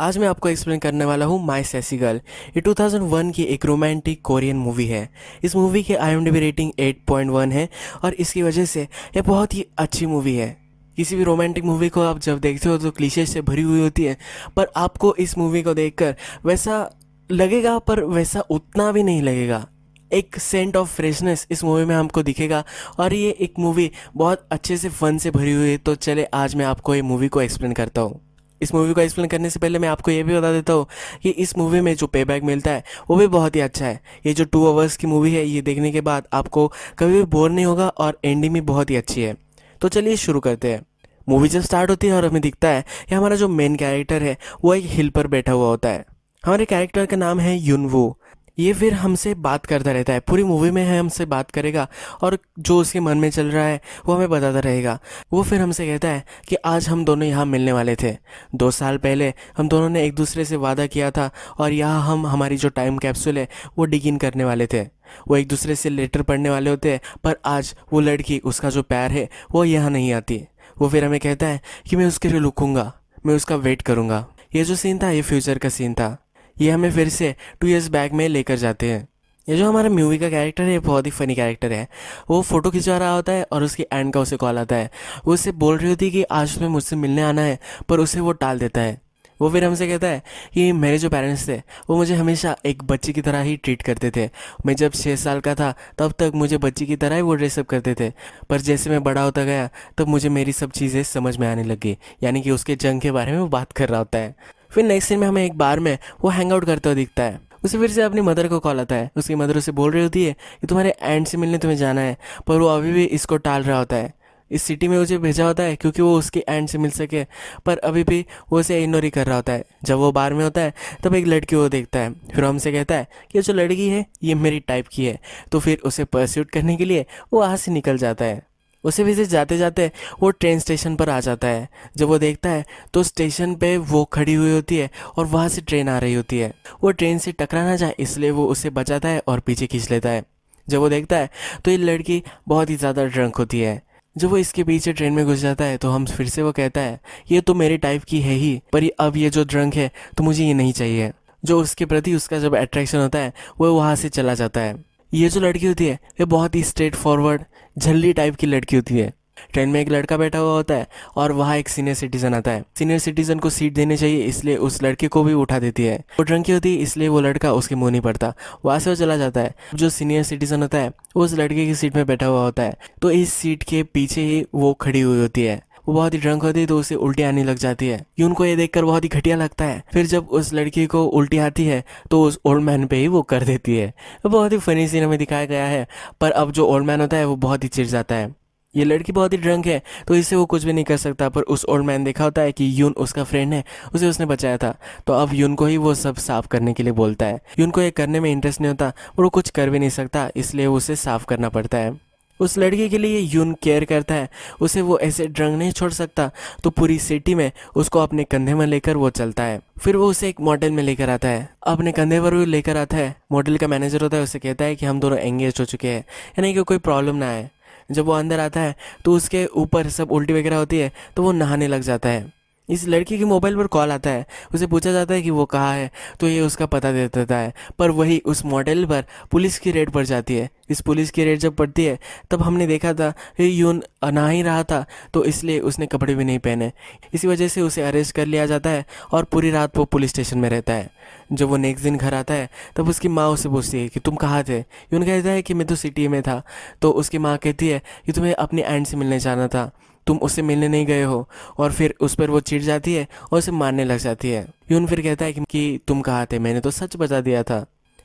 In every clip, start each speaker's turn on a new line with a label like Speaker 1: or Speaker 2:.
Speaker 1: आज मैं आपको एक्सप्लेन करने वाला हूँ माई सेसी गर्ल ये 2001 की एक रोमांटिक कोरियन मूवी है इस मूवी की आई रेटिंग 8.1 है और इसकी वजह से यह बहुत ही अच्छी मूवी है किसी भी रोमांटिक मूवी को आप जब देखते हो तो क्लीशे से भरी हुई होती है पर आपको इस मूवी को देखकर वैसा लगेगा पर वैसा उतना भी नहीं लगेगा एक सेंट ऑफ फ्रेशनेस इस मूवी में हमको दिखेगा और ये एक मूवी बहुत अच्छे से फन से भरी हुई है तो चले आज मैं आपको ये मूवी को एक्सप्लेन करता हूँ इस मूवी को एक्सप्लेन करने से पहले मैं आपको ये भी बता देता हूँ कि इस मूवी में जो पे मिलता है वो भी बहुत ही अच्छा है ये जो टू आवर्स की मूवी है ये देखने के बाद आपको कभी भी बोर नहीं होगा और एंडिंग भी बहुत ही अच्छी है तो चलिए शुरू करते हैं मूवी जब स्टार्ट होती है और हमें दिखता है कि हमारा जो मेन कैरेक्टर है वो एक हिल पर बैठा हुआ होता है हमारे कैरेक्टर का नाम है यूनवू ये फिर हमसे बात करता रहता है पूरी मूवी में है हमसे बात करेगा और जो उसके मन में चल रहा है वो हमें बताता रहेगा वो फिर हमसे कहता है कि आज हम दोनों यहाँ मिलने वाले थे दो साल पहले हम दोनों ने एक दूसरे से वादा किया था और यहाँ हम हमारी जो टाइम कैप्सूल है वो डिग इन करने वाले थे वो एक दूसरे से लेटर पढ़ने वाले होते हैं पर आज वो लड़की उसका जो पैर है वो यहाँ नहीं आती वो फिर हमें कहता है कि मैं उसके लिए रुकूँगा मैं उसका वेट करूँगा ये जो सीन था ये फ्यूचर का सीन था ये हमें फिर से टू ईयर्स बैक में लेकर जाते हैं ये जो हमारा मूवी का कैरेक्टर है बहुत ही फ़नी कैरेक्टर है वो फ़ोटो खिंचवा रहा होता है और उसकी एंड का उसे कॉल आता है वो उससे बोल रही होती है कि आज तुम्हें मुझसे मिलने आना है पर उसे वो टाल देता है वो फिर हमसे कहता है कि मेरे जो पेरेंट्स थे वो मुझे हमेशा एक बच्चे की तरह ही ट्रीट करते थे मैं जब छः साल का था तब तक मुझे बच्चे की तरह ही वो ड्रेसअप करते थे पर जैसे मैं बड़ा होता गया तब मुझे मेरी सब चीज़ें समझ में आने लगी यानी कि उसके जंग के बारे में वो बात कर रहा होता है फिर नेक्स्ट सीन में हमें एक बार में वो हैंग आउट करते हुए दिखता है उसे फिर से अपनी मदर को कॉल आता है उसकी मदर उसे बोल रही होती है कि तुम्हारे एंड से मिलने तुम्हें जाना है पर वो अभी भी इसको टाल रहा होता है इस सिटी में उसे भेजा होता है क्योंकि वो उसके एंड से मिल सके पर अभी भी वो उसे इग्नोर ही कर रहा होता है जब वो बार में होता है तब एक लड़की वो देखता है फिर हमसे कहता है कि जो लड़की है ये मेरी टाइप की है तो फिर उसे परस्यूट करने के लिए वो वहाँ से निकल जाता है उसी वजह से जाते जाते वो ट्रेन स्टेशन पर आ जाता है जब वो देखता है तो स्टेशन पे वो खड़ी हुई होती है और वहाँ से ट्रेन आ रही होती है वो ट्रेन से टकरा ना जाए इसलिए वो उसे बचाता है और पीछे खींच लेता है जब वो देखता है तो ये लड़की बहुत ही ज़्यादा ड्रंक होती है जब वो इसके पीछे ट्रेन में घुस जाता है तो हम फिर से वो कहता है ये तो मेरे टाइप की है ही पर अब ये जो ड्रंक है तो मुझे ये नहीं चाहिए जो उसके प्रति उसका जब अट्रैक्शन होता है वो वहाँ से चला जाता है ये जो लड़की होती है ये बहुत ही स्ट्रेट फॉरवर्ड झल्ली टाइप की लड़की होती है ट्रेन में एक लड़का बैठा हुआ होता है और वहाँ एक सीनियर सिटीजन आता है सीनियर सिटीजन को सीट देनी चाहिए इसलिए उस लड़के को भी उठा देती है वो ड्रंकी होती है इसलिए वो लड़का उसके मुंह नहीं पड़ता वहां से वो चला जाता है जो सीनियर सिटीजन होता है वो उस लड़के की सीट में बैठा हुआ होता है तो इस सीट के पीछे ही वो खड़ी हुई होती है वो बहुत ही ड्रंक होती है तो उसे उल्टी आने लग जाती है यून को ये देखकर बहुत ही घटिया लगता है फिर जब उस लड़की को उल्टी आती है तो उस ओल्ड मैन पे ही वो कर देती है बहुत ही फनी सीन हमें दिखाया गया है पर अब जो ओल्ड मैन होता है वो बहुत ही चिड़ जाता है ये लड़की बहुत ही ड्रंक है तो इसे वो कुछ भी नहीं कर सकता पर उस ओल्ड मैन देखा होता है कि यून उसका फ्रेंड है उसे उसने बचाया था तो अब यून को ही वो सब साफ करने के लिए बोलता है यून को ये करने में इंटरेस्ट नहीं होता और वो कुछ कर भी नहीं सकता इसलिए उसे साफ करना पड़ता है उस लड़की के लिए यून केयर करता है उसे वो ऐसे ड्रंग नहीं छोड़ सकता तो पूरी सिटी में उसको अपने कंधे में लेकर वो चलता है फिर वो उसे एक मॉडल में लेकर आता है अपने कंधे पर वो लेकर आता है मॉडल का मैनेजर होता है उसे कहता है कि हम दोनों एंगेज हो चुके हैं यानी कि कोई प्रॉब्लम ना आए जब वो अंदर आता है तो उसके ऊपर सब उल्टी वगैरह होती है तो वो नहाने लग जाता है इस लड़की के मोबाइल पर कॉल आता है उसे पूछा जाता है कि वो कहाँ है तो ये उसका पता दे देता है पर वही उस मॉडल पर पुलिस की रेड पड़ जाती है इस पुलिस की रेड जब पड़ती है तब हमने देखा था कि यून ना ही रहा था तो इसलिए उसने कपड़े भी नहीं पहने इसी वजह से उसे अरेस्ट कर लिया जाता है और पूरी रात वो पुलिस स्टेशन में रहता है जब वो नेक्स्ट दिन घर आता है तब उसकी माँ उसे पूछती है कि तुम कहाँ थे यून कहता है कि मैं तो सिटी में था तो उसकी माँ कहती है कि तुम्हें अपनी एंड से मिलने जाना था तुम उससे मिलने नहीं गए हो और फिर उस पर वो चिढ़ जाती है और उसे मारने लग जाती है यून फिर कहता है कि तुम कहा थे मैंने तो सच बता दिया था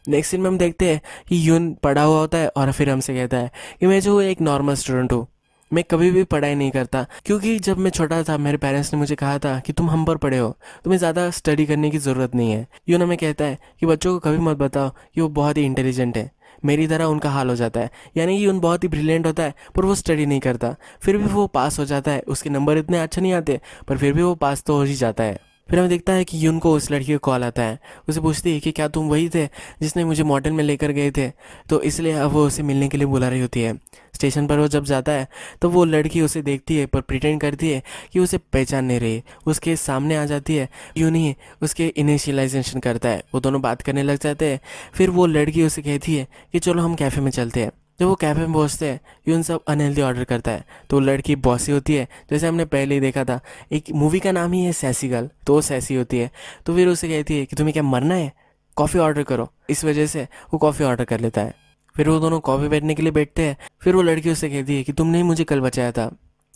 Speaker 1: नेक्स्ट सीन में हम देखते हैं कि यून पढ़ा हुआ होता है और फिर हमसे कहता है कि मैं जो एक नॉर्मल स्टूडेंट हूँ मैं कभी भी पढ़ाई नहीं करता क्योंकि जब मैं छोटा था मेरे पेरेंट्स ने मुझे कहा था कि तुम हम पर पढ़े हो तुम्हें ज़्यादा स्टडी करने की ज़रूरत नहीं है यून हमें कहता है कि बच्चों को कभी मत बताओ कि वो बहुत ही इंटेलिजेंट है मेरी तरह उनका हाल हो जाता है यानी कि उन बहुत ही ब्रिलियंट होता है पर वो स्टडी नहीं करता फिर भी वो पास हो जाता है उसके नंबर इतने अच्छे नहीं आते पर फिर भी वो पास तो हो ही जाता है फिर हमें देखता है कि यून को उस लड़की का कॉल आता है उसे पूछती है कि क्या तुम वही थे जिसने मुझे मॉडर्न में लेकर गए थे तो इसलिए अब वो उसे मिलने के लिए बुला रही होती है स्टेशन पर वो जब जाता है तो वो लड़की उसे देखती है पर प्रिटेंड करती है कि उसे पहचान नहीं रही उसके सामने आ जाती है यून ही उसके इनिशियलाइजेशन करता है वो दोनों बात करने लग जाते हैं फिर वो लड़की उसे कहती है कि चलो हम कैफ़े में चलते हैं जब तो वो कैफ़े में पहुँचते हैं यून उन सब अनहेल्दी ऑर्डर करता है तो लड़की बॉसी होती है जैसे हमने पहले ही देखा था एक मूवी का नाम ही है सैसी गर्ल तो वो सैसी होती है तो फिर उसे कहती है कि तुम्हें क्या मरना है कॉफ़ी ऑर्डर करो इस वजह से वो कॉफ़ी ऑर्डर कर लेता है फिर वो दोनों कॉफ़ी बैठने के लिए बैठते हैं फिर वो लड़की उससे कहती है कि तुमने ही मुझे कल बचाया था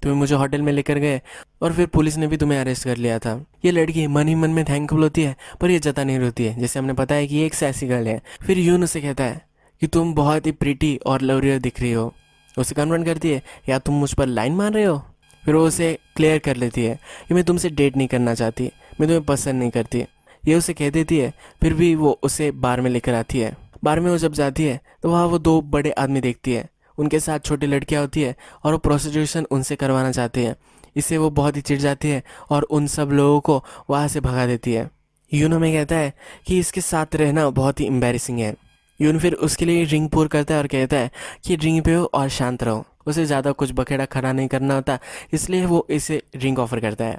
Speaker 1: तुम्हें मुझे होटल में लेकर गए और फिर पुलिस ने भी तुम्हें अरेस्ट कर लिया था ये लड़की मन ही मन में थैंकफुल होती है पर यह जता नहीं रोती है जैसे हमने पता है कि ये एक सैसी गर्ल है फिर यून उसे कहता है कि तुम बहुत ही प्रिटी और लवरियर दिख रही हो उसे कन्वर्ट करती है या तुम मुझ पर लाइन मार रहे हो फिर वो उसे क्लियर कर लेती है कि मैं तुमसे डेट नहीं करना चाहती मैं तुम्हें पसंद नहीं करती ये उसे कह देती है फिर भी वो उसे बार में लेकर आती है बार में वो जब जाती है तो वहाँ वो दो बड़े आदमी देखती है उनके साथ छोटी लड़कियाँ होती है और वो प्रोसिक्यूशन उनसे करवाना चाहती है इससे वो बहुत ही चिढ़ जाती है और उन सब लोगों को वहाँ से भगा देती है यूनो में कहता है कि इसके साथ रहना बहुत ही एम्बेरसिंग है यून फिर उसके लिए रिंग पूर करता है और कहता है कि पे पियो और शांत रहो उसे ज़्यादा कुछ बखेड़ा खड़ा नहीं करना होता इसलिए वो इसे रिंग ऑफर करता है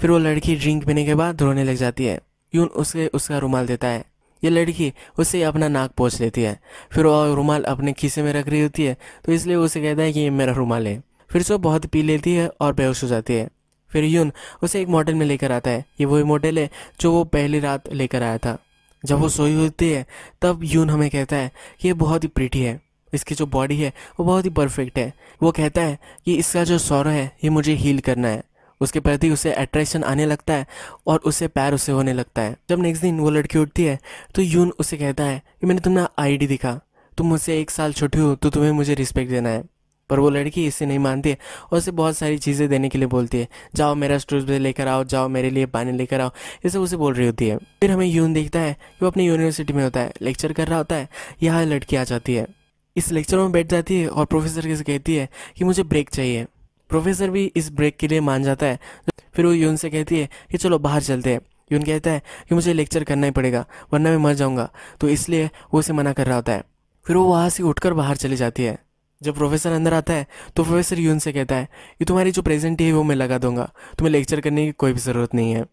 Speaker 1: फिर वो लड़की ड्रिंक पीने के बाद रोने लग जाती है यून उसे उसका रुमाल देता है ये लड़की उससे अपना नाक पोछ लेती है फिर वो रुमाल अपने खीसे में रख रही होती है तो इसलिए उसे कहता है कि ये मेरा रुमाल है फिर से वो बहुत पी लेती है और बेहोश हो जाती है फिर यून उसे एक मॉडल में लेकर आता है ये वही मॉडल है जो वो पहली रात लेकर आया था जब वो सोई होती है तब यून हमें कहता है कि ये बहुत ही प्रीटी है इसकी जो बॉडी है वो बहुत ही परफेक्ट है वो कहता है कि इसका जो सौरव है ये मुझे हील करना है उसके प्रति उसे अट्रैक्शन आने लगता है और उसे पैर उसे होने लगता है जब नेक्स्ट दिन वो लड़की उठती है तो यून उसे कहता है कि मैंने तुम्हें आईडी दिखा तुम मुझसे एक साल छोटी हो तो तुम्हें मुझे रिस्पेक्ट देना है पर वो लड़की इसे नहीं मानती है और उसे बहुत सारी चीज़ें देने के लिए बोलती है जाओ मेरा स्ट्रूज लेकर आओ जाओ मेरे लिए पानी लेकर आओ ये सब उसे बोल रही होती है फिर हमें यून देखता है कि वो अपनी यूनिवर्सिटी में होता है लेक्चर कर रहा होता है यहाँ लड़की आ जाती है इस लेक्चर में बैठ जाती है और प्रोफेसर के कहती है कि मुझे ब्रेक चाहिए प्रोफेसर भी इस ब्रेक के लिए मान जाता है फिर वो यून से कहती है कि चलो बाहर चलते हैं यून कहता है कि मुझे लेक्चर करना ही पड़ेगा वरना मैं मर जाऊंगा तो इसलिए वो उसे मना कर रहा होता है फिर वो वहाँ से उठकर बाहर चली जाती है जब प्रोफेसर अंदर आता है तो प्रोफेसर यून से कहता है कि तुम्हारी जो प्रेजेंट है वो मैं लगा दूंगा तुम्हें लेक्चर करने की कोई भी ज़रूरत नहीं है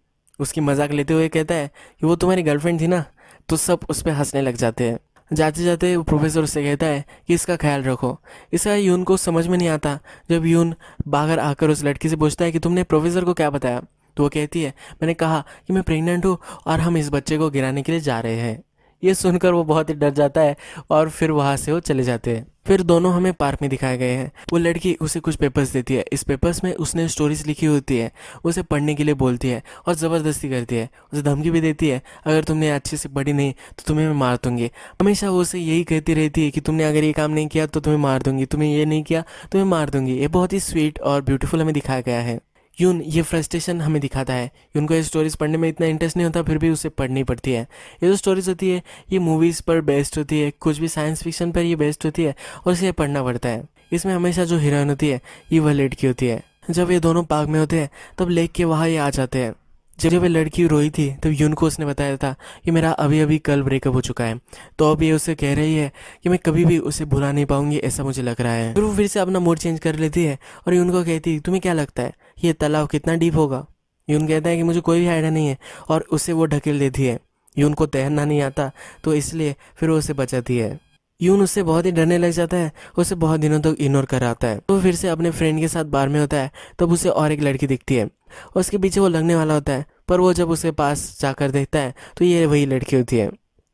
Speaker 1: उसकी मजाक लेते हुए कहता है कि वो तुम्हारी गर्लफ्रेंड थी ना तो सब उस पर हंसने लग जाते हैं जाते जाते वो प्रोफेसर उससे कहता है कि इसका ख्याल रखो इसका यून को समझ में नहीं आता जब यून बाहर आकर उस लड़की से पूछता है कि तुमने प्रोफेसर को क्या बताया तो वो कहती है मैंने कहा कि मैं प्रेग्नेंट हूँ और हम इस बच्चे को गिराने के लिए जा रहे हैं ये सुनकर वो बहुत ही डर जाता है और फिर वहाँ से वो चले जाते हैं फिर दोनों हमें पार्क में दिखाए गए हैं वो लड़की उसे कुछ पेपर्स देती है इस पेपर्स में उसने स्टोरीज लिखी होती है उसे पढ़ने के लिए बोलती है और ज़बरदस्ती करती है उसे धमकी भी देती है अगर तुमने अच्छे से पढ़ी नहीं तो तुम्हें मैं मार दूंगी हमेशा वो उसे यही कहती रहती है कि तुमने अगर ये काम नहीं किया तो तुम्हें मार दूंगी तुम्हें ये नहीं किया तुम्हें तो मार दूंगी ये बहुत ही स्वीट और ब्यूटीफुल हमें दिखाया गया है यून ये फ्रस्ट्रेशन हमें दिखाता है यून को ये स्टोरीज़ पढ़ने में इतना इंटरेस्ट नहीं होता फिर भी उसे पढ़नी पड़ती है ये जो स्टोरीज़ होती है ये मूवीज़ पर बेस्ड होती है कुछ भी साइंस फिक्शन पर ये बेस्ड होती है और उसे पढ़ना पड़ता है इसमें हमेशा जो हीरोइन होती है ये वह लड़की होती है जब ये दोनों पार्क में होते हैं तब लेक के वहाँ ये आ जाते हैं जब वह लड़की रोई थी तब यून को उसने बताया था कि मेरा अभी अभी कल ब्रेकअप हो चुका है तो अब ये उसे कह रही है कि मैं कभी भी उसे भुला नहीं पाऊंगी ऐसा मुझे लग रहा है फिर वो फिर से अपना मूड चेंज कर लेती है और यून को कहती है तुम्हें क्या लगता है ये तालाब कितना डीप होगा यून कहता है कि मुझे कोई भी आइडिया नहीं है और उसे वो ढकेल देती है यून को तैरना नहीं आता तो इसलिए फिर वो उसे बचाती है यून उससे बहुत ही डरने लग जाता है उसे बहुत दिनों तक तो इग्नोर कराता है तो फिर से अपने फ्रेंड के साथ बार में होता है तब तो उसे और एक लड़की दिखती है उसके पीछे वो लगने वाला होता है पर वो जब उसके पास जाकर देखता है तो ये वही लड़की होती है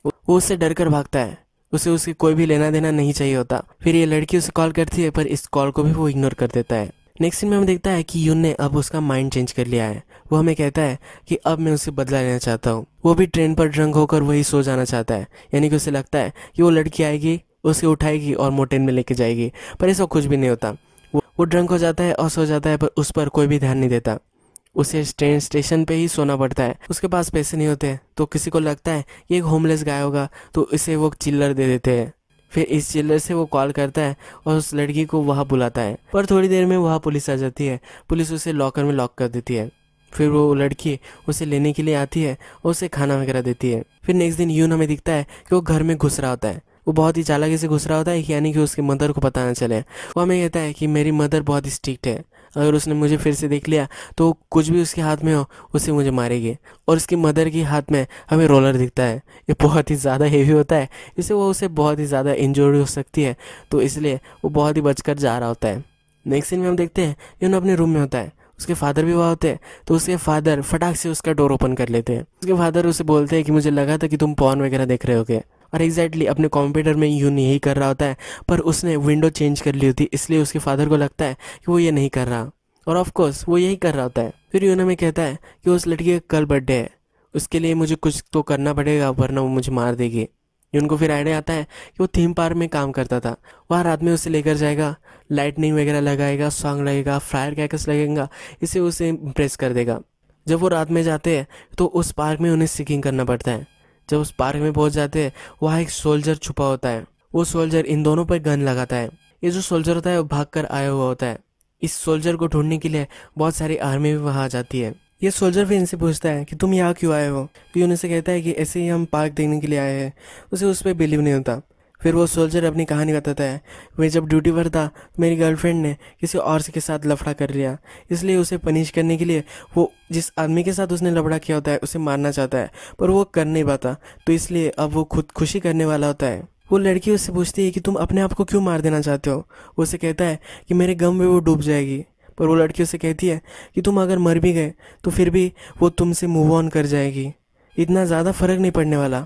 Speaker 1: वो उससे डर कर भागता है उसे उसकी कोई भी लेना देना नहीं चाहिए होता फिर ये लड़की उसे कॉल करती है पर इस कॉल को भी वो इग्नोर कर देता है नेक्स्ट सीन में हम देखता है कि यून ने अब उसका माइंड चेंज कर लिया है वो हमें कहता है कि अब मैं उसे बदला लेना चाहता हूँ वो भी ट्रेन पर ड्रंक होकर वही सो जाना चाहता है यानी कि उसे लगता है कि वो लड़की आएगी उसे उठाएगी और मोटेन में लेके जाएगी पर ऐसा कुछ भी नहीं होता वो ड्रंक हो जाता है और सो जाता है पर उस पर कोई भी ध्यान नहीं देता उसे ट्रेन स्टेशन पे ही सोना पड़ता है उसके पास पैसे नहीं होते तो किसी को लगता है ये एक होमलेस गाय होगा तो इसे वो चिल्लर दे देते हैं फिर इस चिल्लर से वो कॉल करता है और उस लड़की को वहाँ बुलाता है पर थोड़ी देर में वहाँ पुलिस आ जाती है पुलिस उसे लॉकर में लॉक कर देती है फिर वो लड़की उसे लेने के लिए आती है और उसे खाना वगैरह देती है फिर नेक्स्ट दिन यून हमें दिखता है कि वो घर में घुस रहा होता है वो बहुत ही चालाकी से घुस रहा होता है यानी कि उसके मदर को पता ना चले वो हमें कहता है कि मेरी मदर बहुत स्ट्रिक्ट है अगर उसने मुझे फिर से देख लिया तो कुछ भी उसके हाथ में हो उसे मुझे मारेगी और उसकी मदर के हाथ में हमें रोलर दिखता है ये बहुत ही ज़्यादा हेवी होता है इससे वो उसे बहुत ही ज़्यादा इंजोर्ड हो सकती है तो इसलिए वो बहुत ही बचकर जा रहा होता है नेक्स्ट सीन में हम देखते हैं यून अपने रूम में होता है उसके फादर भी वहाँ होते हैं तो उसके फादर फटाक से उसका डोर ओपन कर लेते हैं उसके फादर उसे बोलते हैं कि मुझे लगा था कि तुम पॉन वगैरह देख रहे होगे और एग्जैक्टली अपने कंप्यूटर में यूँ नहीं कर रहा होता है पर उसने विंडो चेंज कर ली होती इसलिए उसके फादर को लगता है कि वो ये नहीं कर रहा और ऑफ कोर्स वो यही कर रहा होता है फिर यून में कहता है कि उस लड़की का कल बर्थडे है उसके लिए मुझे कुछ तो करना पड़ेगा वरना वो मुझे मार देगी उनको फिर आइडिया आता है कि वो थीम पार्क में काम करता था वहाँ रात में उसे लेकर जाएगा लाइटनिंग वगैरह लगाएगा सॉन्ग लगेगा फायर कैकस लगेगा इसे उसे इम्प्रेस कर देगा जब वो रात में जाते हैं तो उस पार्क में उन्हें सिकिंग करना पड़ता है जब उस पार्क में पहुंच जाते हैं वहाँ एक सोल्जर छुपा होता है वो सोल्जर इन दोनों पर गन लगाता है ये जो सोल्जर होता है वो भाग कर आया हुआ होता है इस सोल्जर को ढूंढने के लिए बहुत सारी आर्मी भी वहाँ आ जाती है ये सोल्जर फिर इनसे पूछता है कि तुम यहाँ क्यों आए हो तो ये उनसे कहता है कि ऐसे ही हम पार्क देखने के लिए आए हैं उसे उस पर बिलीव नहीं होता फिर वो सोल्जर अपनी कहानी बताता है मैं जब ड्यूटी पर था मेरी गर्लफ्रेंड ने किसी और के साथ लफड़ा कर लिया इसलिए उसे पनिश करने के लिए वो जिस आदमी के साथ उसने लफड़ा किया होता है उसे मारना चाहता है पर वो कर नहीं पाता तो इसलिए अब वो खुद खुशी करने वाला होता है वो लड़की उससे पूछती है कि तुम अपने आप को क्यों मार देना चाहते हो वो उसे कहता है कि मेरे गम में वो डूब जाएगी पर वो लड़की उसे कहती है कि तुम अगर मर भी गए तो फिर भी वो तुमसे मूव ऑन कर जाएगी इतना ज़्यादा फर्क नहीं पड़ने वाला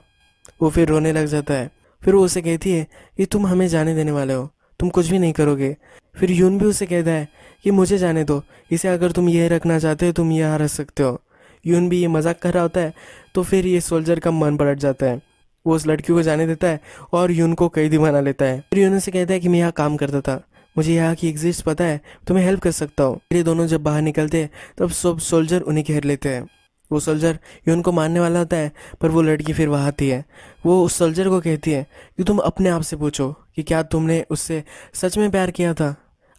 Speaker 1: वो फिर रोने लग जाता है फिर वो उसे कहती है कि तुम हमें जाने देने वाले हो तुम कुछ भी नहीं करोगे फिर यून भी उसे कहता है कि मुझे जाने दो इसे अगर तुम यह रखना चाहते हो तुम यहाँ रख सकते हो यून भी ये मजाक कर रहा होता है तो फिर ये सोल्जर का मन पलट जाता है वो उस लड़की को जाने देता है और यून को कैदी बना लेता है फिर यून उसे कहता है कि मैं यहाँ काम करता था मुझे यहाँ की एग्जिस्ट पता है तो मैं हेल्प कर सकता हूँ फिर ये दोनों जब बाहर निकलते हैं तब सब सोल्जर उन्हें घेर लेते हैं वो सोल्जर ये उनको मानने वाला होता है पर वो लड़की फिर वहाँ आती है वो उस सोल्जर को कहती है कि तुम अपने आप से पूछो कि क्या तुमने उससे सच में प्यार किया था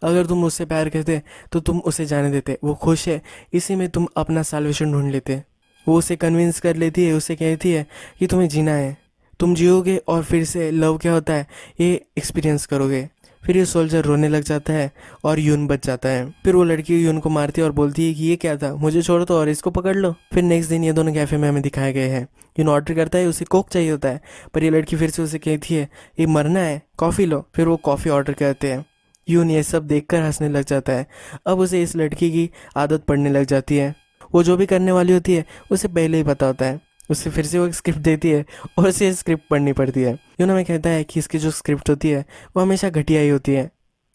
Speaker 1: अगर तुम उससे प्यार करते तो तुम उसे जाने देते वो खुश है इसी में तुम अपना सालवेशन ढूंढ लेते वो उसे कन्विंस कर लेती है उसे कहती है कि तुम्हें जीना है तुम जियोगे और फिर से लव क्या होता है ये एक्सपीरियंस करोगे फिर ये सोल्जर रोने लग जाता है और यून बच जाता है फिर वो लड़की यून को मारती है और बोलती है कि ये क्या था मुझे छोड़ दो तो और इसको पकड़ लो फिर नेक्स्ट दिन ये दोनों कैफे में हमें दिखाए गए हैं यून ऑर्डर करता है उसे कोक चाहिए होता है पर ये लड़की फिर से उसे कहती है ये मरना है कॉफ़ी लो फिर वो कॉफ़ी ऑर्डर करते हैं यून ये सब देख हंसने लग जाता है अब उसे इस लड़की की आदत पड़ने लग जाती है वो जो भी करने वाली होती है उसे पहले ही पता होता है उससे फिर से वो एक स्क्रिप्ट देती है और उसे स्क्रिप्ट पढ़नी पड़ती है यूना में कहता है कि इसकी जो स्क्रिप्ट होती है वो हमेशा घटिया ही होती है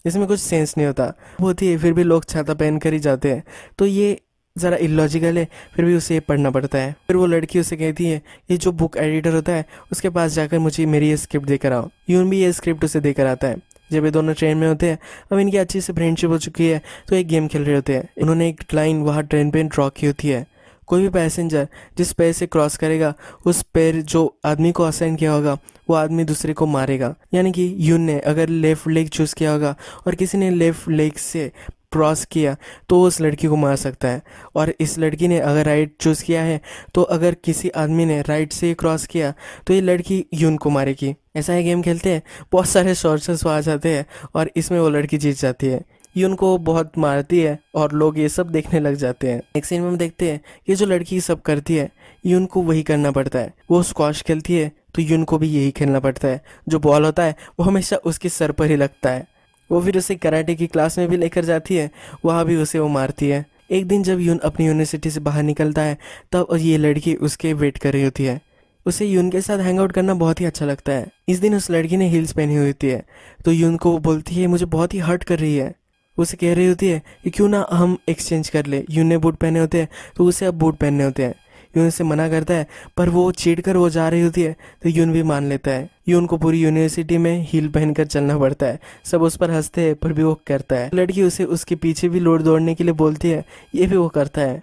Speaker 1: इसमें कुछ सेंस नहीं होता होती है फिर भी लोग छाता पहन कर ही जाते हैं तो ये ज़रा इलॉजिकल है फिर भी उसे ये पढ़ना पड़ता है फिर वो लड़की उसे कहती है ये जो बुक एडिटर होता है उसके पास जाकर मुझे मेरी ये स्क्रिप्ट देकर आओ यून भी ये स्क्रिप्ट उसे देकर आता है जब ये दोनों ट्रेन में होते हैं अब इनकी अच्छी से फ्रेंडशिप हो चुकी है तो एक गेम खेल रहे होते हैं उन्होंने एक लाइन वहाँ ट्रेन पे ड्रॉ की होती है कोई भी पैसेंजर जिस पैर से क्रॉस करेगा उस पैर जो आदमी को असाइन किया होगा वो आदमी दूसरे को मारेगा यानी कि यून ने अगर लेफ़्ट लेग चूज़ किया होगा और किसी ने लेफ़्ट लेग से क्रॉस किया तो उस लड़की को मार सकता है और इस लड़की ने अगर राइट चूज़ किया है तो अगर किसी आदमी ने राइट से क्रॉस किया तो ये लड़की यून को मारेगी ऐसा ही गेम खेलते हैं बहुत सारे शॉर्ट्स आ जाते हैं और इसमें वो लड़की जीत जाती है ये उनको बहुत मारती है और लोग ये सब देखने लग जाते हैं एक सीन में हम देखते हैं कि जो लड़की सब करती है ये उनको वही करना पड़ता है वो स्कॉश खेलती है तो यून को भी यही खेलना पड़ता है जो बॉल होता है वो हमेशा उसके सर पर ही लगता है वो फिर उसे कराटे की क्लास में भी लेकर जाती है वहाँ भी उसे वो मारती है एक दिन जब यून अपनी यूनिवर्सिटी से बाहर निकलता है तब ये लड़की उसके वेट कर रही होती है उसे यून के साथ हैंग आउट करना बहुत ही अच्छा लगता है इस दिन उस लड़की ने हील्स पहनी हुई होती है तो यून को वो बोलती है मुझे बहुत ही हर्ट कर रही है उसे कह रही होती है कि क्यों ना हम एक्सचेंज कर ले यून ने बूट पहने होते हैं तो उसे अब बूट पहनने होते हैं यून उसे मना करता है पर वो चीट कर वो जा रही होती है तो यून भी मान लेता है यून को पूरी यूनिवर्सिटी में हील पहनकर चलना पड़ता है सब उस पर हंसते हैं पर भी वो करता है लड़की उसे उसके पीछे भी लोड दौड़ने के लिए बोलती है ये भी वो करता है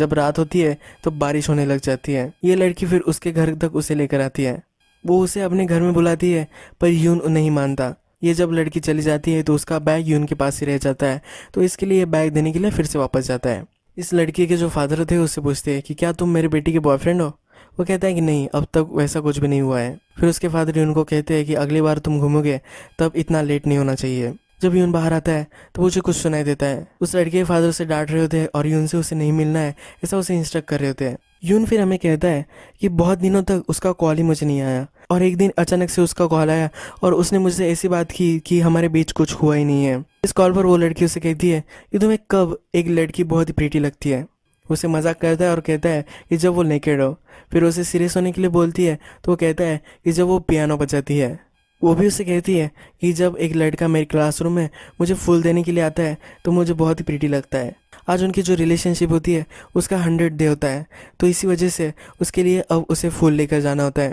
Speaker 1: जब रात होती है तो बारिश होने लग जाती है ये लड़की फिर उसके घर तक उसे लेकर आती है वो उसे अपने घर में बुलाती है पर यून नहीं मानता ये जब लड़की चली जाती है तो उसका बैग यून के पास ही रह जाता है तो इसके लिए बैग देने के लिए फिर से वापस जाता है इस लड़की के जो फादर थे उससे पूछते हैं कि क्या तुम मेरी बेटी के बॉयफ्रेंड हो वो कहता है कि नहीं अब तक वैसा कुछ भी नहीं हुआ है फिर उसके फादर यून को कहते हैं कि अगली बार तुम घूमोगे तब इतना लेट नहीं होना चाहिए जब यून बाहर आता है तो मुझे कुछ सुनाई देता है उस लड़के के फादर उसे डांट रहे होते हैं और यून से उसे नहीं मिलना है ऐसा उसे इंस्ट्रक्ट कर रहे होते हैं यून फिर हमें कहता है कि बहुत दिनों तक उसका कॉल ही मुझे नहीं आया और एक दिन अचानक से उसका कॉल आया और उसने मुझसे ऐसी बात की कि हमारे बीच कुछ हुआ ही नहीं है इस कॉल पर वो लड़की उसे कहती है कि तुम्हें कब एक लड़की बहुत ही प्रीटी लगती है उसे मजाक करता है और कहता है कि जब वो नेकेड हो फिर उसे सीरियस होने के लिए बोलती है तो वो कहता है कि जब वो पियानो बजाती है वो भी उसे कहती है कि जब एक लड़का मेरे क्लासरूम में मुझे फूल देने के लिए आता है तो मुझे बहुत ही प्रीटी लगता है आज उनकी जो रिलेशनशिप होती है उसका हंड्रेड डे होता है तो इसी वजह से उसके लिए अब उसे फूल लेकर जाना होता है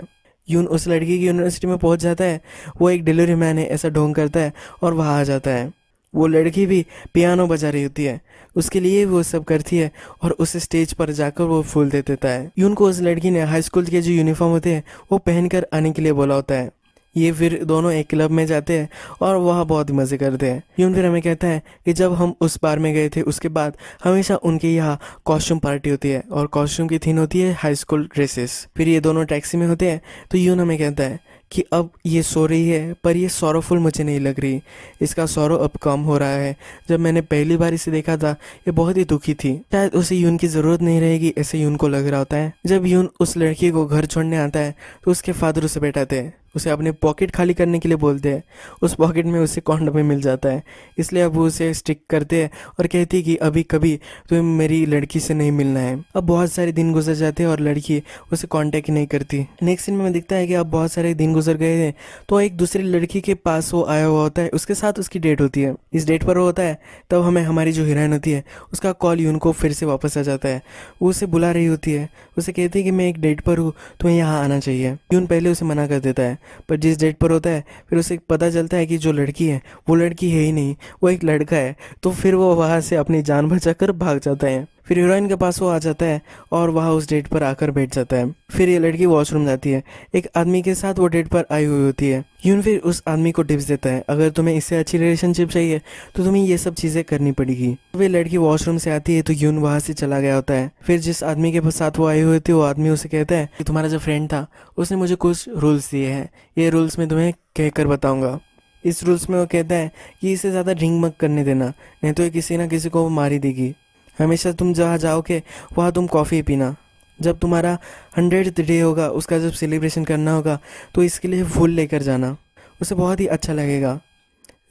Speaker 1: यून उस लड़की की यूनिवर्सिटी में पहुंच जाता है वो एक डिलीवरी मैन है ऐसा ढोंग करता है और वहाँ आ जाता है वो लड़की भी पियानो बजा रही होती है उसके लिए वो सब करती है और उस स्टेज पर जाकर वो फूल दे देता है यून को उस लड़की ने हाई स्कूल के जो यूनिफॉर्म होते हैं वो पहनकर आने के लिए बोला होता है ये फिर दोनों एक क्लब में जाते हैं और वह बहुत मज़े करते हैं यून फिर हमें कहता है कि जब हम उस बार में गए थे उसके बाद हमेशा उनके यहाँ कॉस्ट्यूम पार्टी होती है और कॉस्ट्यूम की थीम होती है हाई स्कूल ड्रेसेस फिर ये दोनों टैक्सी में होते हैं तो यून हमें कहता है कि अब ये सो रही है पर ये सौरवफुल मुझे नहीं लग रही इसका सौरव अब कम हो रहा है जब मैंने पहली बार इसे देखा था ये बहुत ही दुखी थी शायद उसे यून की ज़रूरत नहीं रहेगी ऐसे यून को लग रहा होता है जब यून उस लड़की को घर छोड़ने आता है तो उसके फादर उसे बैठाते हैं उसे अपने पॉकेट खाली करने के लिए बोलते हैं उस पॉकेट में उसे कॉन्डम भी मिल जाता है इसलिए अब वो उसे स्टिक करते हैं और कहती है कि अभी कभी तुम्हें मेरी लड़की से नहीं मिलना है अब बहुत सारे दिन गुजर जाते हैं और लड़की उसे कॉन्टेक्ट नहीं करती नेक्स्ट सीन में दिखता है कि अब बहुत सारे दिन गुजर गए हैं तो एक दूसरी लड़की के पास वो आया हुआ होता है उसके साथ उसकी डेट होती है इस डेट पर वो होता है तब हमें हमारी जो हीरोइन होती है उसका कॉल यून को फिर से वापस आ जाता है वो उसे बुला रही होती है उसे कहती है कि मैं एक डेट पर हूँ तुम्हें यहाँ आना चाहिए यून पहले उसे मना कर देता है पर जिस डेट पर होता है फिर उसे पता चलता है कि जो लड़की है वो लड़की है ही नहीं वो एक लड़का है तो फिर वो वहाँ से अपनी जान बचा कर भाग जाता है फिर हीरोइन के पास वो आ जाता है और वह उस डेट पर आकर बैठ जाता है फिर ये लड़की वॉशरूम जाती है एक आदमी के साथ वो डेट पर आई हुई होती है यून फिर उस आदमी को टिप्स देता है अगर तुम्हें इससे अच्छी रिलेशनशिप चाहिए तो तुम्हें ये सब चीज़ें करनी पड़ेगी वे लड़की वॉशरूम से आती है तो यून वहाँ से चला गया होता है फिर जिस आदमी के साथ वो आई हुई थी वो आदमी उसे कहता है कि तुम्हारा जो फ्रेंड था उसने मुझे कुछ रूल्स दिए हैं ये रूल्स मैं तुम्हें कहकर बताऊंगा इस रूल्स में वो कहता है कि इसे ज़्यादा ड्रिंक मक करने देना नहीं तो ये किसी ना किसी को मारी देगी हमेशा तुम जहाँ जाओगे वहाँ तुम कॉफ़ी पीना जब तुम्हारा हंड्रेड डे होगा उसका जब सेलिब्रेशन करना होगा तो इसके लिए फूल लेकर जाना उसे बहुत ही अच्छा लगेगा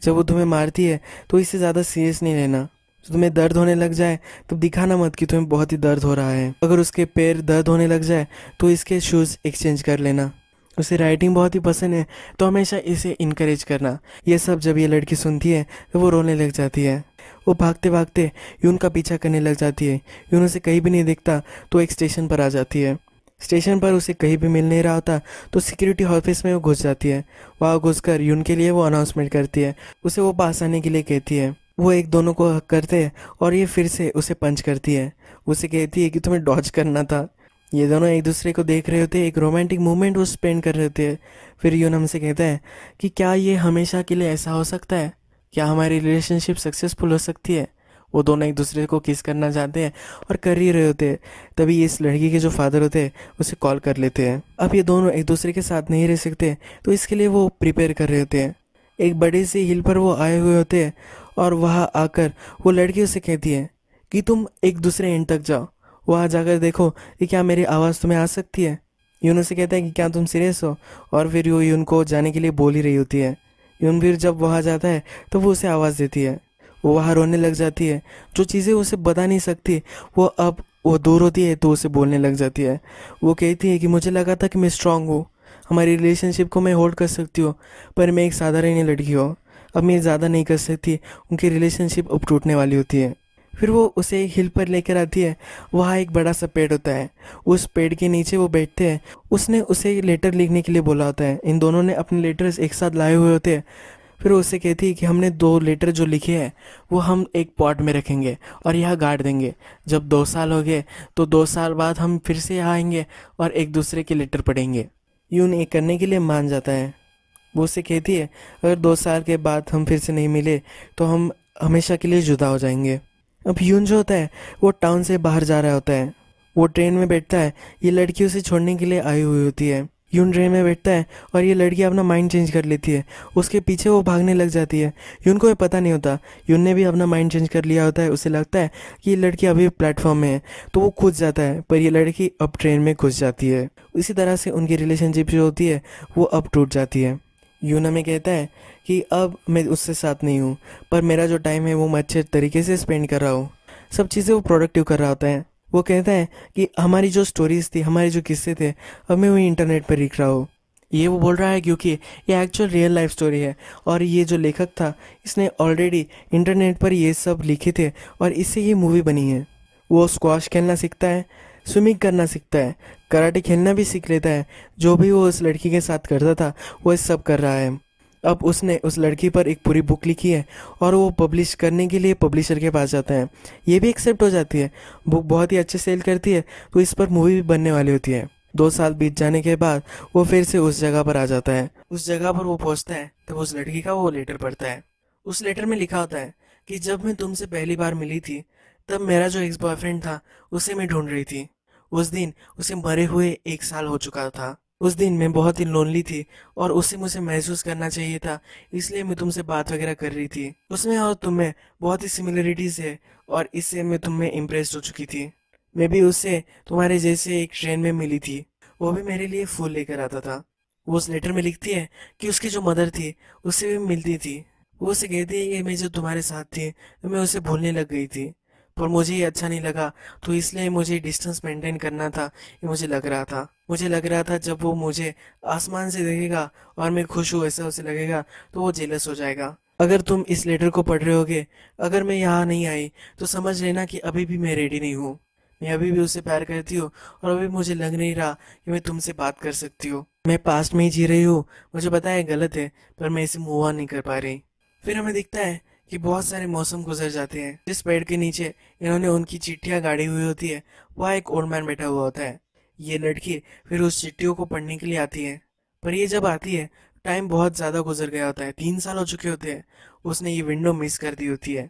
Speaker 1: जब वो तुम्हें मारती है तो इससे ज़्यादा सीरियस नहीं लेना जब तुम्हें दर्द होने लग जाए तो दिखाना मत कि तुम्हें बहुत ही दर्द हो रहा है अगर उसके पैर दर्द होने लग जाए तो इसके शूज़ एक्सचेंज कर लेना उसे राइटिंग बहुत ही पसंद है तो हमेशा इसे इनक्रेज करना ये सब जब ये लड़की सुनती है तो वो रोने लग जाती है वो भागते भागते यून का पीछा करने लग जाती है यून उसे कहीं भी नहीं देखता तो एक स्टेशन पर आ जाती है स्टेशन पर उसे कहीं भी मिल नहीं रहा होता तो सिक्योरिटी ऑफिस में वो घुस जाती है वहाँ घुस कर यून के लिए वो अनाउंसमेंट करती है उसे वो पास आने के लिए कहती है वो एक दोनों को हक करते हैं और ये फिर से उसे पंच करती है उसे कहती है कि तुम्हें डॉच करना था ये दोनों एक दूसरे को देख रहे होते हैं एक रोमांटिक मोमेंट वो स्पेंड कर रहे थे फिर यून हमसे कहता है कि क्या ये हमेशा के लिए ऐसा हो सकता है क्या हमारी रिलेशनशिप सक्सेसफुल हो सकती है वो दोनों एक दूसरे को किस करना चाहते हैं और कर ही रहे होते हैं तभी इस लड़की के जो फादर होते हैं उसे कॉल कर लेते हैं अब ये दोनों एक दूसरे के साथ नहीं रह सकते तो इसके लिए वो प्रिपेयर कर रहे होते हैं एक बड़े से हिल पर वो आए हुए होते हैं और वहाँ आकर वो लड़की उसे कहती है कि तुम एक दूसरे एंड तक जाओ वहाँ जाकर देखो कि क्या मेरी आवाज़ तुम्हें आ सकती है यून उसे कहता है कि क्या तुम सीरियस हो और फिर वो यून को जाने के लिए बोल ही रही होती है युनवीर जब वहाँ जाता है तो वो उसे आवाज़ देती है वो वहाँ रोने लग जाती है जो चीज़ें उसे बता नहीं सकती वो अब वो दूर होती है तो उसे बोलने लग जाती है वो कहती है कि मुझे लगा था कि मैं स्ट्रांग हूँ हमारी रिलेशनशिप को मैं होल्ड कर सकती हूँ पर मैं एक साधारण लड़की हूँ अब मैं ज़्यादा नहीं कर सकती उनकी रिलेशनशिप अब टूटने वाली होती है फिर वो उसे एक हिल पर लेकर आती है वहाँ एक बड़ा सा पेड़ होता है उस पेड़ के नीचे वो बैठते हैं उसने उसे लेटर लिखने के लिए बोला होता है इन दोनों ने अपने लेटर्स एक साथ लाए हुए होते हैं फिर वो कहती है कि हमने दो लेटर जो लिखे हैं वो हम एक पॉट में रखेंगे और यहाँ गाड़ देंगे जब दो साल हो गए तो दो साल बाद हम फिर से यहाँ आएंगे और एक दूसरे के लेटर पढ़ेंगे यून ये करने के लिए मान जाता है वो उसे कहती है अगर दो साल के बाद हम फिर से नहीं मिले तो हम हमेशा के लिए जुदा हो जाएंगे अब यून जो होता है वो टाउन से बाहर जा रहा होता है वो ट्रेन में बैठता है ये लड़की उसे छोड़ने के लिए आई हुई होती है यून ट्रेन में बैठता है और ये लड़की अपना माइंड चेंज कर लेती है उसके पीछे वो भागने लग जाती है यून को ये पता नहीं होता यून ने भी अपना माइंड चेंज कर लिया होता है उसे लगता है कि ये लड़की अभी प्लेटफॉर्म में है तो वो खुद जाता है पर ये लड़की अब ट्रेन में घुस जाती है इसी तरह से उनकी रिलेशनशिप जो होती है वो अब टूट जाती है यून हमें कहता है कि अब मैं उससे साथ नहीं हूँ पर मेरा जो टाइम है वो मैं अच्छे तरीके से स्पेंड कर रहा हूँ सब चीज़ें वो प्रोडक्टिव कर रहा होता है वो कहता है कि हमारी जो स्टोरीज़ थी हमारे जो किस्से थे अब मैं वही इंटरनेट पर लिख रहा हूँ ये वो बोल रहा है क्योंकि ये एक्चुअल रियल लाइफ स्टोरी है और ये जो लेखक था इसने ऑलरेडी इंटरनेट पर ये सब लिखे थे और इससे ये मूवी बनी है वो स्क्वाश खेलना सीखता है स्विमिंग करना सीखता है कराटे खेलना भी सीख लेता है जो भी वो उस लड़की के साथ करता था वो सब कर रहा है अब उसने उस लड़की पर एक पूरी बुक लिखी है और वो पब्लिश करने के लिए पब्लिशर के पास जाता है ये भी एक्सेप्ट हो जाती है बुक बहुत ही अच्छे सेल करती है तो इस पर मूवी भी बनने वाली होती है दो साल बीत जाने के बाद वो फिर से उस जगह पर आ जाता है उस जगह पर वो पहुंचता है तो उस लड़की का वो लेटर पढ़ता है उस लेटर में लिखा होता है कि जब मैं तुमसे पहली बार मिली थी तब मेरा जो एक्स बॉयफ्रेंड था उसे मैं ढूंढ रही थी उस दिन उसे मरे हुए एक साल हो चुका था उस दिन मैं बहुत ही लोनली थी और उसे मुझे महसूस करना चाहिए था इसलिए मैं तुमसे बात वगैरह कर रही थी उसमें और तुम्हें बहुत ही सिमिलरिटीज़ है और इससे मैं तुम्हें इम्प्रेस हो चुकी थी मैं भी उससे तुम्हारे जैसे एक ट्रेन में मिली थी वो भी मेरे लिए फूल लेकर आता था वो उस लेटर में लिखती है कि उसकी जो मदर थी उससे भी मिलती थी वो उसे कहती है कि मैं जो तुम्हारे साथ थी तो मैं उसे भूलने लग गई थी पर मुझे ये अच्छा नहीं लगा तो इसलिए मुझे डिस्टेंस मेंटेन करना था ये मुझे लग रहा था मुझे लग रहा था जब वो मुझे आसमान से देखेगा और मैं खुश हूँ ऐसा उसे लगेगा तो वो जेलस हो जाएगा अगर तुम इस लेटर को पढ़ रहे होगे अगर मैं यहाँ नहीं आई तो समझ लेना कि अभी भी मैं रेडी नहीं हूँ मैं अभी भी उसे प्यार करती हूँ और अभी मुझे लग नहीं रहा कि मैं तुमसे बात कर सकती हूँ मैं पास्ट में ही जी रही हूँ मुझे पता है गलत है पर मैं इसे मूव ऑन नहीं कर पा रही फिर हमें दिखता है कि बहुत सारे मौसम गुजर जाते हैं जिस पेड़ के नीचे इन्होंने उनकी चिट्ठियाँ गाड़ी हुई होती है वहाँ एक ओल्ड मैन बैठा हुआ होता है ये लड़की फिर उस चिट्ठियों को पढ़ने के लिए आती है पर ये जब आती है टाइम बहुत ज़्यादा गुजर गया होता है तीन साल हो चुके होते हैं उसने ये विंडो मिस कर दी होती है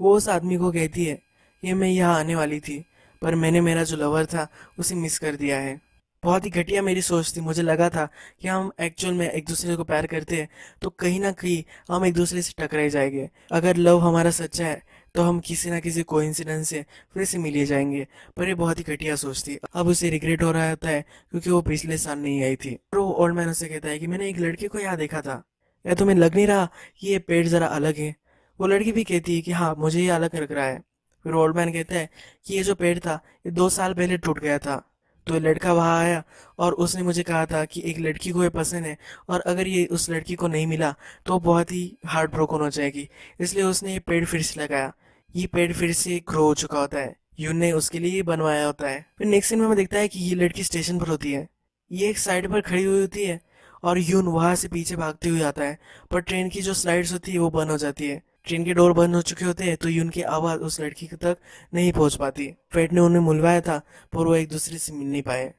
Speaker 1: वो उस आदमी को कहती है ये मैं यहाँ आने वाली थी पर मैंने मेरा जो लवर था उसे मिस कर दिया है बहुत ही घटिया मेरी सोच थी मुझे लगा था कि हम एक्चुअल में एक दूसरे को प्यार करते हैं तो कहीं ना कहीं हम एक दूसरे से टकराए जाएंगे अगर लव हमारा सच्चा है तो हम किसी ना किसी कोइंसिडेंस से फिर से मिले जाएंगे पर ये बहुत ही घटिया सोच थी अब उसे रिग्रेट हो रहा होता है क्योंकि वो पिछले साल नहीं आई थी और वो ओल्ड मैन उसे कहता है कि मैंने एक लड़के को यहाँ देखा था या तुम्हें तो लग नहीं रहा कि ये पेड़ ज़रा अलग है वो लड़की भी कहती है कि हाँ मुझे ये अलग लग रहा है फिर ओल्ड मैन कहता है कि ये जो पेड़ था ये दो साल पहले टूट गया था तो लड़का वहाँ आया और उसने मुझे कहा था कि एक लड़की को ये पसंद है और अगर ये उस लड़की को नहीं मिला तो बहुत ही हार्ट ब्रोकन हो जाएगी इसलिए उसने ये पेड़ फिर से लगाया ये पेड़ फिर से ग्रो हो चुका होता है यून ने उसके लिए बनवाया होता है फिर नेक्स्ट सीन में हमें देखता है कि ये लड़की स्टेशन पर होती है ये एक साइड पर खड़ी हुई होती है और यून वहाँ से पीछे भागती हुई आता है पर ट्रेन की जो स्लाइड्स होती है वो बंद हो जाती है ट्रेन के डोर बंद हो चुके होते हैं तो ये उनकी आवाज़ उस लड़की तक नहीं पहुंच पाती फ्रेड ने उन्हें मुलवाया था पर वो एक दूसरे से मिल नहीं पाए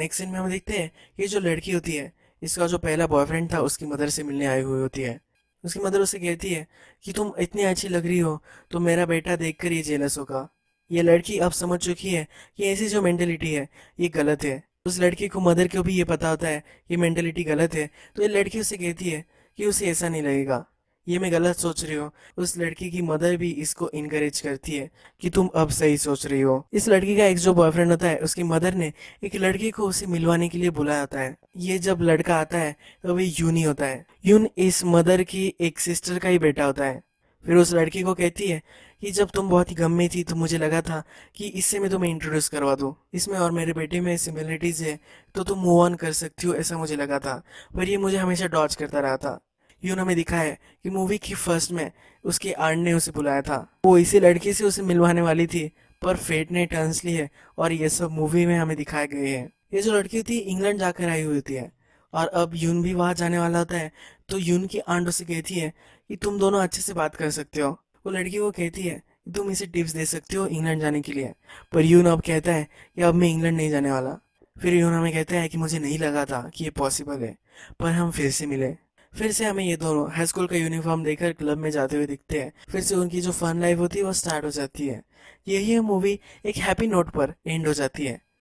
Speaker 1: नेक्स्ट सीन में हम देखते हैं कि जो लड़की होती है इसका जो पहला बॉयफ्रेंड था उसकी मदर से मिलने आई हुई होती है उसकी मदर उसे कहती है कि तुम इतनी अच्छी लग रही हो तो मेरा बेटा देख कर ये जेलस होगा ये लड़की अब समझ चुकी है कि ऐसी जो मेंटेलिटी है ये गलत है उस लड़की को मदर को भी ये पता होता है कि मेंटेलिटी गलत है तो ये लड़की उसे कहती है कि उसे ऐसा नहीं लगेगा ये मैं गलत सोच रही हूँ उस लड़की की मदर भी इसको इनकरेज करती है कि तुम अब सही सोच रही हो इस लड़की का एक जो बॉयफ्रेंड होता है उसकी मदर ने एक लड़की को उसे मिलवाने के लिए बुलाया होता है ये जब लड़का आता है तो वही यून ही होता है यून इस मदर की एक सिस्टर का ही बेटा होता है फिर उस लड़की को कहती है कि जब तुम बहुत ही गम में थी तो मुझे लगा था कि इससे मैं तुम्हें इंट्रोड्यूस करवा दूँ इसमें और मेरे बेटे में सिमिलरिटीज़ है तो तुम मूव ऑन कर सकती हो ऐसा मुझे लगा था पर ये मुझे हमेशा डॉच करता रहा था यून हमें दिखा है कि मूवी की फर्स्ट में उसकी आर्ट ने उसे बुलाया था वो इसी लड़की से उसे मिलवाने वाली थी पर फेट ने टर्न्स ली है और ये सब मूवी में हमें दिखाए गए है ये जो लड़की थी इंग्लैंड जाकर आई हुई होती है और अब यून भी वहां जाने वाला होता है तो यून की आंट उसे कहती है कि तुम दोनों अच्छे से बात कर सकते हो वो लड़की वो कहती है तुम इसे टिप्स दे सकते हो इंग्लैंड जाने के लिए पर यून अब कहता है कि अब मैं इंग्लैंड नहीं जाने वाला फिर यून हमें कहता है कि मुझे नहीं लगा था कि ये पॉसिबल है पर हम फिर से मिले फिर से हमें ये दोनों हाई स्कूल का यूनिफॉर्म देखकर क्लब में जाते हुए दिखते हैं फिर से उनकी जो फन लाइफ होती है वो स्टार्ट हो जाती है यही मूवी एक हैप्पी नोट पर एंड हो जाती है